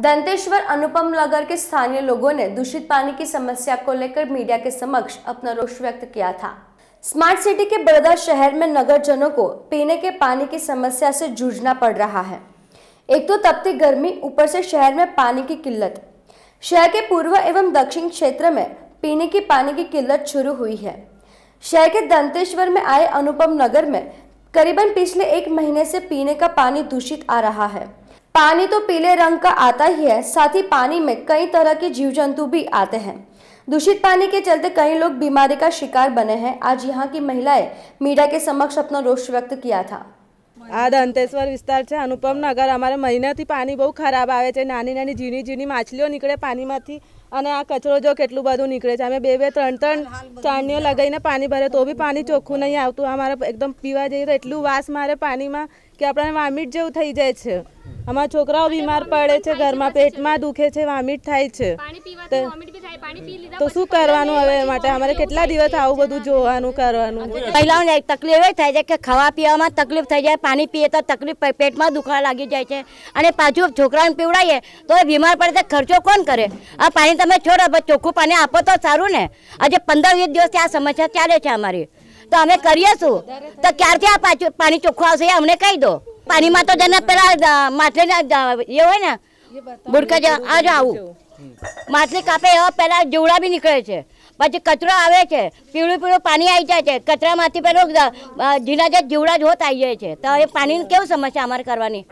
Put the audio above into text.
दंतेश्वर अनुपम नगर के स्थानीय लोगों ने दूषित पानी की समस्या को लेकर मीडिया के समक्ष अपना रोष व्यक्त किया था स्मार्ट सिटी के बड़ौदा शहर में नगर जनों को पीने के पानी की समस्या से जूझना पड़ रहा है एक तो तपती गर्मी ऊपर से शहर में पानी की किल्लत शहर के पूर्व एवं दक्षिण क्षेत्र में पीने के पानी की किल्लत शुरू हुई है शहर के दंतेश्वर में आए अनुपम नगर में करीबन पिछले एक महीने से पीने का पानी दूषित आ रहा है पानी तो पीले रंग का आता ही है साथ ही पानी में कई तरह के जीव जंतु भी आते हैं दूषित पानी के चलते कई लोग बीमारी का शिकार बने हैं आज यहाँ की महिलाएं मीडिया के समक्ष अपना रोष व्यक्त किया था આ દંતેશ્વર વિસ્તાર છે અનુપમનગર અમારે મહિનાથી પાણી બહુ ખરાબ આવે છે નાની નાની ઝીણી ઝીણી માછલીઓ નીકળે પાણીમાંથી અને આ કચરો જો કેટલું બધું નીકળે છે અમે બે બે ત્રણ ત્રણ ચાણીઓ લગાવીને પાણી ભરે તો બી પાણી ચોખ્ખું નહીં આવતું અમારે એકદમ પીવા જઈએ તો એટલું વાસ મારે પાણીમાં કે આપણને વામિટ જેવું થઈ જાય છે અમારા છોકરાઓ બીમાર પડે છે ઘરમાં પેટમાં દુખે છે વોમિટ થાય છે તો શું કરવાનું હવે માટે અમારે કેટલા દિવસ આવું બધું જોવાનું કરવાનું મહિલાઓને તકલીફ એ થાય છે કે ખાવા પીવામાં તકલીફ થઈ જાય પાણી પીએ તો તકલીફ પેટમાં દુખવા લાગી જાય છે અને પાછું છોકરાને પીવડાવીએ તો એ બીમાર પડે તો ખર્ચો કોણ કરે આ પાણી તમે છોડો પણ ચોખ્ખું પાણી આપો તો સારું ને આજે પંદર વીસ દિવસથી આ સમસ્યા ચાલે છે અમારી તો અમે કરીએ શું તો ક્યારથી આ પાછું પાણી ચોખ્ખું આવશે એ અમને કહી દો પાણીમાં તો જને પેલા માછલી એ હોય ને બુડકા જ આજ આવું માછલી કાપે એવા પેલા જીવડા બી નીકળે છે પછી કચરો આવે છે પીળું પીળું પાણી આવી જાય છે કચરામાંથી પેલું ઝીણા જે જીવડા જ હોત આવી જાય છે તો એ પાણીની કેવું સમસ્યા અમારે કરવાની